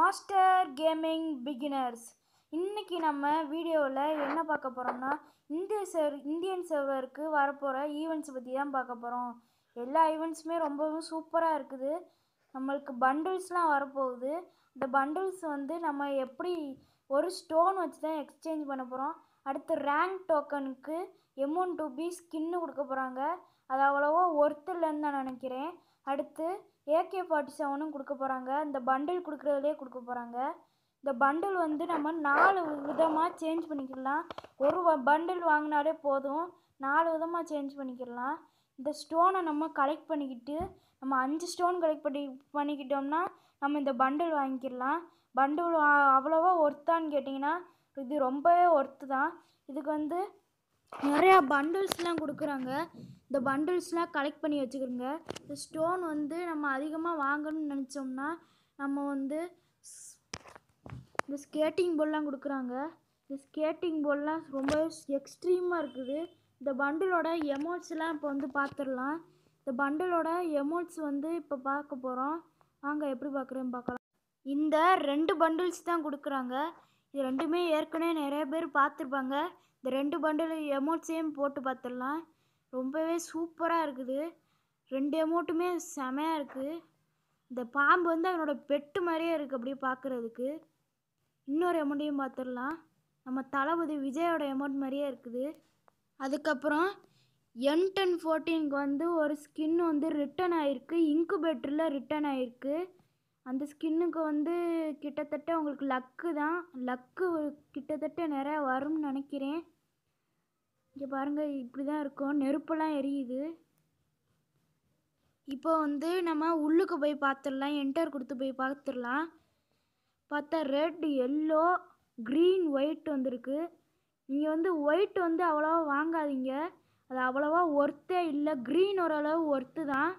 master gaming beginners இன்றைக்கி நம்ம வீடியோவில் என்ன பார்க்க போகிறோம்னா இந்திய சர் இந்தியன் சர்வருக்கு வரப்போகிற ஈவெண்ட்ஸ் பற்றி தான் பார்க்க போகிறோம் எல்லா ஈவெண்ட்ஸுமே ரொம்பவும் சூப்பராக இருக்குது நம்மளுக்கு பண்டில்ஸ்லாம் வரப்போகுது இந்த பண்டில்ஸ் வந்து நம்ம எப்படி ஒரு ஸ்டோன் வச்சு தான் எக்ஸ்சேஞ்ச் பண்ண போகிறோம் அடுத்து ரேங்க் டோக்கனுக்கு எம்ஒன் டூபி ஸ்கின்னு கொடுக்க போகிறாங்க அது அவ்வளோவா ஒர்த்து இல்லைன்னு நான் நினைக்கிறேன் அடுத்து ஏகே ஃபார்ட்டி செவனும் கொடுக்க போகிறாங்க இந்த பண்டில் கொடுக்குறதுலே கொடுக்க போகிறாங்க இந்த பண்டில் வந்து நம்ம நாலு விதமாக சேஞ்ச் பண்ணிக்கிடலாம் ஒரு பண்டில் வாங்கினாலே போதும் நாலு விதமாக சேஞ்ச் பண்ணிக்கிடலாம் இந்த ஸ்டோனை நம்ம கலெக்ட் பண்ணிக்கிட்டு நம்ம அஞ்சு ஸ்டோன் கலெக்ட் பண்ணி பண்ணிக்கிட்டோம்னா நம்ம இந்த பண்டில் வாங்கிக்கிடலாம் பண்டில் அவ்வளோவா ஒர்த்தான்னு கேட்டிங்கன்னா இது ரொம்பவே ஒர்த்து தான் இதுக்கு வந்து நிறையா பண்டில்ஸ்லாம் கொடுக்குறாங்க இந்த பண்டில்ஸ்லாம் கலெக்ட் பண்ணி வச்சுக்கிறோங்க இந்த ஸ்டோன் வந்து நம்ம அதிகமாக வாங்கணும்னு நினச்சோம்னா நம்ம வந்து இந்த ஸ்கேட்டிங் போல்லாம் கொடுக்குறாங்க இந்த ஸ்கேட்டிங் போல்லாம் ரொம்ப எக்ஸ்ட்ரீமாக இருக்குது இந்த பண்டிலோட எமௌண்ட்ஸ்லாம் இப்போ வந்து பார்த்துடலாம் இந்த பண்டிலோட எமௌண்ட்ஸ் வந்து இப்போ பார்க்க போகிறோம் வாங்க எப்படி பார்க்குறேன்னு பார்க்கலாம் இந்த ரெண்டு பண்டில்ஸ் தான் கொடுக்குறாங்க இது ரெண்டுமே ஏற்கனவே நிறைய பேர் பார்த்துருப்பாங்க இந்த ரெண்டு பண்டில் எமோட்ஸையும் போட்டு பார்த்துடலாம் ரொம்பவே சூப்பராக இருக்குது ரெண்டு எமோட்டுமே செமையாக இருக்குது இந்த பாம்பு வந்து அதனோட பெட்டு மாதிரியே இருக்குது அப்படியே பார்க்குறதுக்கு இன்னொரு எமோட்டையும் பார்த்துடலாம் நம்ம தளபதி விஜயோட எமௌண்ட் மாதிரியே இருக்குது அதுக்கப்புறம் என் டென் ஃபோர்டீனுக்கு வந்து ஒரு ஸ்கின் வந்து ரிட்டன் ஆகிருக்கு இன்குபேட்டரில் ரிட்டன் ஆகிருக்கு அந்த ஸ்கின்னுக்கு வந்து கிட்டத்தட்ட உங்களுக்கு லக்கு தான் லக்கு கிட்டத்தட்ட நிறையா வரும்னு நினைக்கிறேன் இங்கே பாருங்கள் இப்படி தான் இருக்கும் நெருப்பெல்லாம் எரியுது இப்போ வந்து நம்ம உள்ளுக்கு போய் பார்த்துடலாம் என்டர் கொடுத்து போய் பார்த்துடலாம் பார்த்தா ரெட் எல்லோ க்ரீன் ஒயிட் வந்திருக்கு நீங்கள் வந்து ஒயிட் வந்து அவ்வளோவா வாங்காதீங்க அது அவ்வளோவா ஒர்த்தே இல்லை க்ரீன் ஓரளவு ஒர்த்து தான்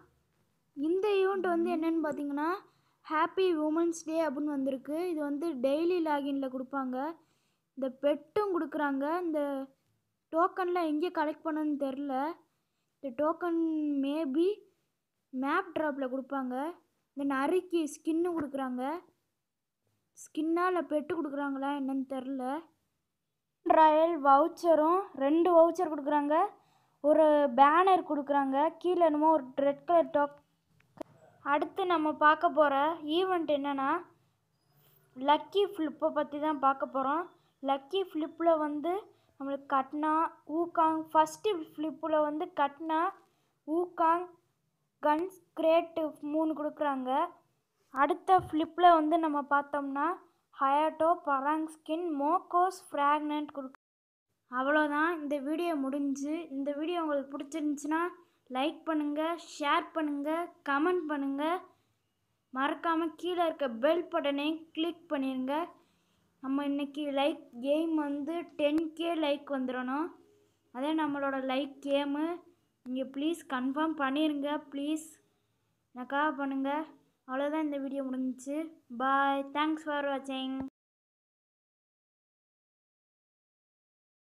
இந்த ஈவெண்ட் வந்து என்னென்னு பார்த்தீங்கன்னா ஹாப்பி உமன்ஸ் டே அப்படின்னு வந்திருக்கு இது வந்து டெய்லி லாகினில் கொடுப்பாங்க இந்த பெட்டும் கொடுக்குறாங்க இந்த டோக்கனில் எங்கே கலெக்ட் பண்ணணும்னு தெரில இந்த டோக்கன் மேபி மேப் ட்ராப்பில் கொடுப்பாங்க இந்த நறுக்கி ஸ்கின்னு கொடுக்குறாங்க ஸ்கின்னால் பெட்டு கொடுக்குறாங்களா என்னன்னு தெரில ட்ரையல் வவுச்சரும் ரெண்டு வவுச்சர் கொடுக்குறாங்க ஒரு பேனர் கொடுக்குறாங்க கீழே என்னமோ ஒரு ரெட் கலர் டோக் அடுத்து நம்ம பார்க்க போகிற ஈவெண்ட் என்னென்னா லக்கி ஃப்ளிப்பை பற்றி தான் பார்க்க போகிறோம் லக்கி ஃப்ளிப்பில் வந்து நம்மளுக்கு கட்னா ஊகாங் ஃபஸ்ட்டு ஃப்ளிப்பில் வந்து கட்னா ஊகாங் கன்ஸ் கிரேட்டு மூணு கொடுக்குறாங்க அடுத்த ஃப்ளிப்பில் வந்து நம்ம பார்த்தோம்னா ஹயாட்டோ பராங் ஸ்கின் மோகோஸ் ஃப்ராக்னன்ட் கொடுக்கு அவ்வளோதான் இந்த வீடியோ முடிஞ்சு இந்த வீடியோ உங்களுக்கு பிடிச்சிருந்துச்சின்னா லைக் பண்ணுங்கள் ஷேர் பண்ணுங்கள் கமெண்ட் பண்ணுங்கள் மறக்காமல் கீழே இருக்க பெல் பட்டனையும் கிளிக் பண்ணிடுங்க நம்ம இன்றைக்கி லைக் கேம் வந்து டென் கே லைக் வந்துடணும் அதே நம்மளோட லைக் கேமு நீங்கள் ப்ளீஸ் கன்ஃபார்ம் பண்ணிடுங்க ப்ளீஸ் எனக்காக பண்ணுங்கள் அவ்வளோதான் இந்த வீடியோ முடிஞ்சிச்சு பாய் தேங்க்ஸ் ஃபார் வாட்சிங்